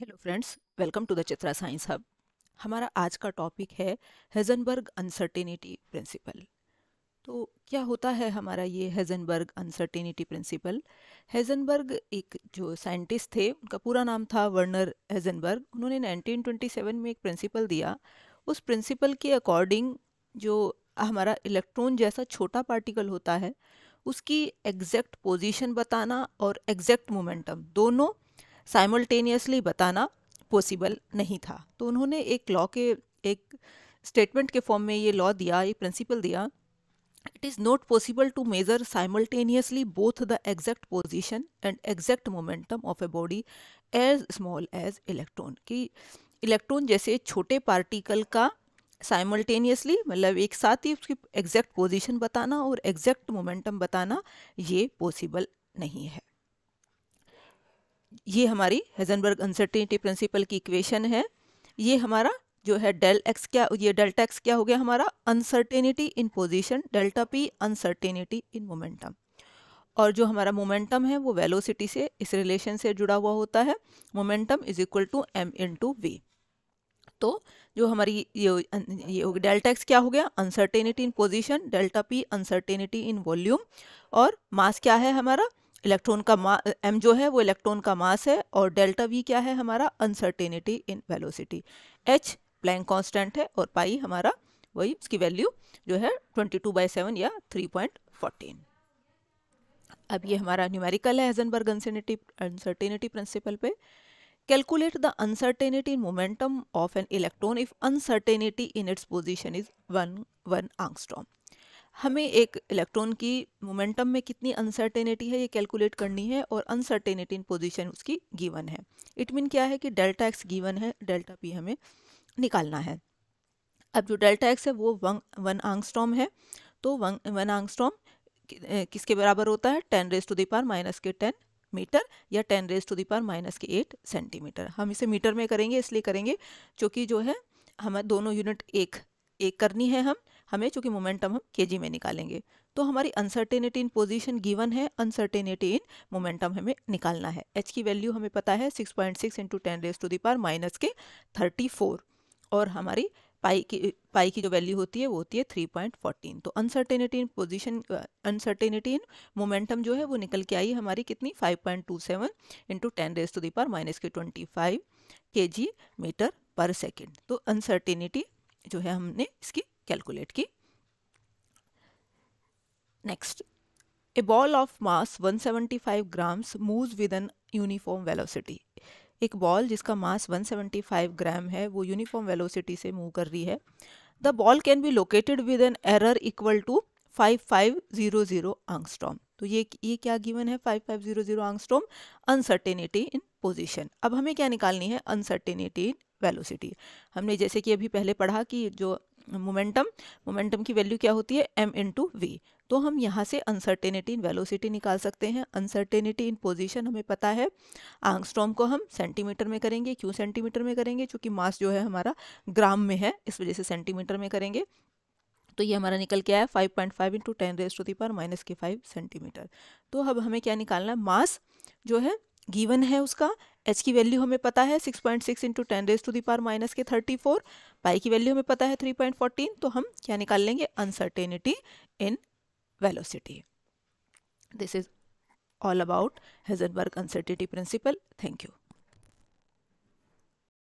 hello friends welcome to the Chitra science hub हमारा आज का टॉपिक है हेजनबर्ग अनसर्टेनिटी प्रिंसिपल तो क्या होता है हमारा ये हेजनबर्ग अनसर्टेनिटी प्रिंसिपल हेजनबर्ग एक जो साइंटिस्ट थे उनका पूरा नाम था वर्नर हेजनबर्ग उन्होंने 1927 में एक प्रिंसिपल दिया उस प्रिंसिपल के अकॉर्डिंग जो हमारा इलेक्ट्रॉन जैसा छोटा पार्टिकल होता है उसकी एग्जैक्ट पोजीशन बताना और एग्जैक्ट मोमेंटम दोनों साइमल्टेनियसली बताना पॉसिबल नहीं था तो उन्होंने एक लॉ के एक स्टेटमेंट के फॉर्म में ये लॉ दिया ये प्रिंसिपल दिया it is not possible to measure simultaneously both the exact position and exact momentum of a body as small as electron कि इलेक्ट्रॉन जैसे छोटे पार्टिकल का साइमल्टेनियसली मतलब एक साथ ही उसकी एग्जैक्ट पोजिशन बताना और एग्जैक्ट मोमेंटम बताना ये पॉसिबल नहीं है ये हमारी हेजनबर्ग अनसर्टिनिटी प्रिंसिपल की इक्वेशन है ये हमारा जो है डेल एक्स क्या ये डेल्टा एक्स क्या हो गया हमारा uncertainty in position delta P uncertainty in momentum और जो हमारा मोमेंटम है वो वेलोसिटी से इस रिलेशन से जुड़ा हुआ होता है momentum is equal to M into V तो जो हमारी ये ये डेल्टा एक्स क्या हो गया uncertainty in position delta P uncertainty in volume और मास क्या है हमारा इलेक्ट्रॉन का मा एम जो है वो इलेक्ट्रॉन का मास है और डेल्टा वी क्या है हमारा uncertainty in velocity H Planck constant है और पाई हमारा वही उसकी वैल्यू जो है ट्वेंटी टू बाई सेवन या थ्री पॉइंट फोर्टीन अब ये हमारा न्यूमेरिकल है एजनबर्ग अनसर्टेनिटी अनसर्टेनिटी प्रिंसिपल पे calculate the uncertainty in momentum of an electron if uncertainty in its position is one one angstrom हमें एक इलेक्ट्रॉन की मोमेंटम में कितनी अनसर्टेनिटी है ये कैलकुलेट करनी है और अनसर्टेनिटी इन पोजिशन उसकी गिवन है इट मीन क्या है कि डेल्टा एक्स गिवन है डेल्टा पी हमें निकालना है अब जो डेल्टा एक्स है वो वन वन आंगस्ट्रॉम है तो वन वन आंगस्ट्रॉम किसके बराबर होता है ten raise to the power minus के टेन मीटर या ten raise to the power minus के एट सेंटीमीटर हम इसे मीटर में करेंगे इसलिए करेंगे क्योंकि जो है हमें दोनों यूनिट एक एक करनी है हम हमें चूंकि मोमेंटम हम के में निकालेंगे तो हमारी अनसर्टेनिटी इन पोजीशन गिवन है अनसर्टेनिटी इन मोमेंटम हमें निकालना है एच की वैल्यू हमें पता है six point six into ten raise to the power minus के थर्टी फोर और हमारी पाई की पाई की जो वैल्यू होती है वो होती है थ्री पॉइंट फोर्टीन तो uncertainty in position uncertainty in momentum जो है वो निकल के आई हमारी कितनी five point two seven into ten raise to the power minus के twenty five K G metre per second तो अनसर्टेनिटी जो है हमने इसकी कैलकुलेट की next a ball of mass 175 grams moves with an uniform velocity एक बॉल जिसका mass 175 ग्राम है वो यूनिफॉर्म वेलोसिटी से मूव कर रही है the ball can be located with an error equal to 5500 angstrom तो ये ये क्या गिवन है 5500 आंगस्ट्रॉम अनसर्टेनिटी इन पोजिशन अब हमें क्या निकालनी है अनसर्टेनिटी इन वेलोसिटी हमने जैसे कि अभी पहले पढ़ा कि जो मोमेंटम मोमेंटम की वैल्यू क्या होती है एम इंटू वी तो हम यहाँ से अनसर्टेनिटी इन वेलोसिटी निकाल सकते हैं अनसर्टेनिटी इन पोजीशन हमें पता है आंगस्ट्रॉम को हम सेंटीमीटर में करेंगे क्यों सेंटीमीटर में करेंगे क्योंकि मास जो है हमारा ग्राम में है इस वजह से सेंटीमीटर में करेंगे तो ये हमारा निकल के आया five point five into ten raised होती पर माइनस के फाइव सेंटीमीटर तो अब हमें क्या निकालना है मास जो है गिवन है उसका एच की वैल्यू हमें पता है six point six into ten raise to the power minus के थर्टी फोर पाई की वैल्यू हमें पता है थ्री पॉइंट फोर्टीन तो हम क्या निकाल लेंगे uncertainty in velocity this is all about Heisenberg uncertainty principle thank you